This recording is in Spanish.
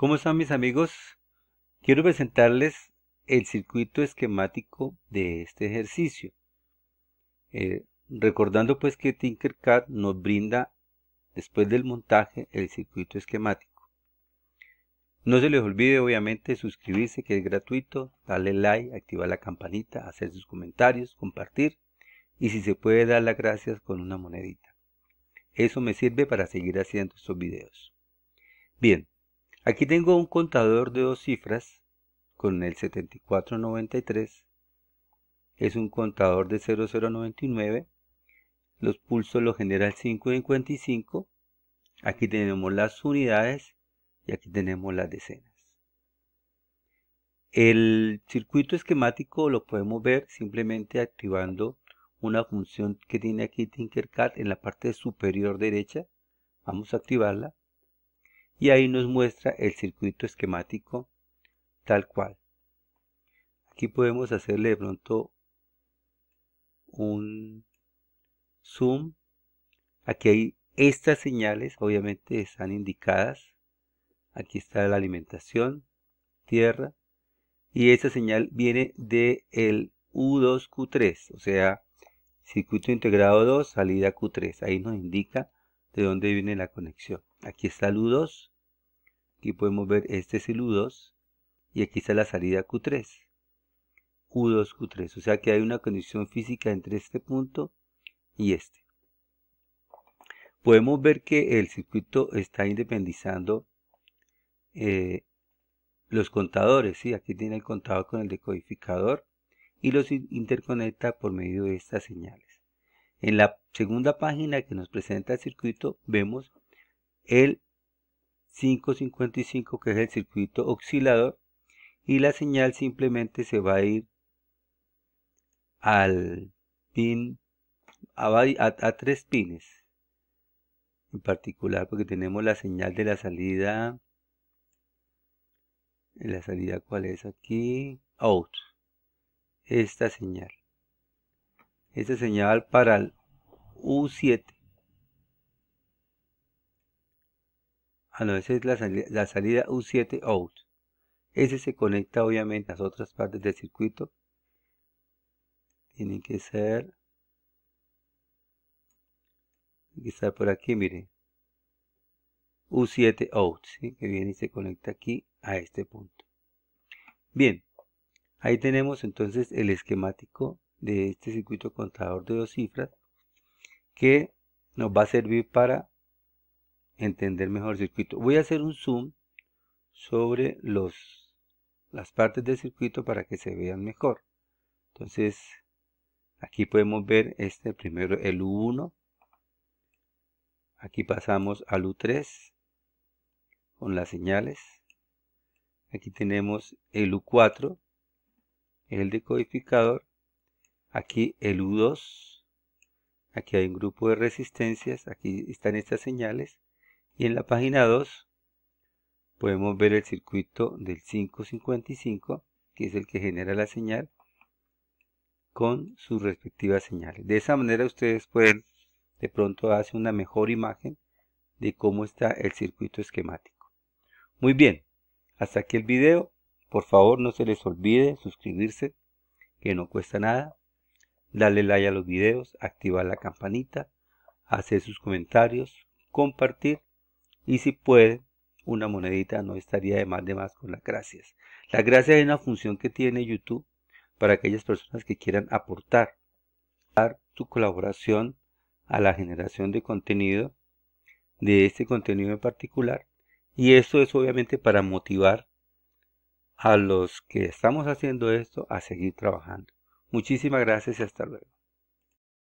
¿Cómo están mis amigos? Quiero presentarles el circuito esquemático de este ejercicio. Eh, recordando pues que Tinkercad nos brinda después del montaje el circuito esquemático. No se les olvide obviamente suscribirse que es gratuito, darle like, activar la campanita, hacer sus comentarios, compartir y si se puede dar las gracias con una monedita. Eso me sirve para seguir haciendo estos videos. Bien, Aquí tengo un contador de dos cifras con el 7493. Es un contador de 0099. Los pulsos lo genera el 555. Aquí tenemos las unidades y aquí tenemos las decenas. El circuito esquemático lo podemos ver simplemente activando una función que tiene aquí Tinkercad en la parte superior derecha. Vamos a activarla y ahí nos muestra el circuito esquemático tal cual. Aquí podemos hacerle de pronto un zoom. Aquí hay estas señales, obviamente están indicadas. Aquí está la alimentación, tierra. Y esta señal viene del U2Q3, o sea, circuito integrado 2, salida Q3. Ahí nos indica de dónde viene la conexión. Aquí está el U2, Aquí podemos ver este es el U2 y aquí está la salida Q3. q 2 Q3. O sea que hay una condición física entre este punto y este. Podemos ver que el circuito está independizando eh, los contadores. ¿sí? Aquí tiene el contador con el decodificador y los interconecta por medio de estas señales. En la segunda página que nos presenta el circuito vemos el 555 que es el circuito oscilador y la señal simplemente se va a ir al pin a, tres pines en particular porque tenemos la señal de la salida la salida cuál es aquí out esta señal esta señal para el U7 no, esa es la salida, U7 out. Ese se conecta obviamente a las otras partes del circuito. Tiene que ser... Tiene que estar por aquí, mire. U7 out, ¿sí? que viene y se conecta aquí a este punto. Bien, ahí tenemos entonces el esquemático de este circuito contador de dos cifras que nos va a servir para entender mejor el circuito. Voy a hacer un zoom sobre los, las partes del circuito para que se vean mejor. Entonces, aquí podemos ver este primero, el U1. Aquí pasamos al U3 con las señales. Aquí tenemos el U4, el decodificador. Aquí el U2. Aquí hay un grupo de resistencias. Aquí están estas señales. Y en la página 2 podemos ver el circuito del 555, que es el que genera la señal, con sus respectivas señales. De esa manera ustedes pueden de pronto hacer una mejor imagen de cómo está el circuito esquemático. Muy bien, hasta aquí el video. Por favor no se les olvide suscribirse, que no cuesta nada. dale like a los videos, activar la campanita, hacer sus comentarios, compartir y si puede, una monedita no estaría de más de más con las gracias. Las gracias es una función que tiene YouTube para aquellas personas que quieran aportar dar tu colaboración a la generación de contenido, de este contenido en particular. Y esto es obviamente para motivar a los que estamos haciendo esto a seguir trabajando. Muchísimas gracias y hasta luego.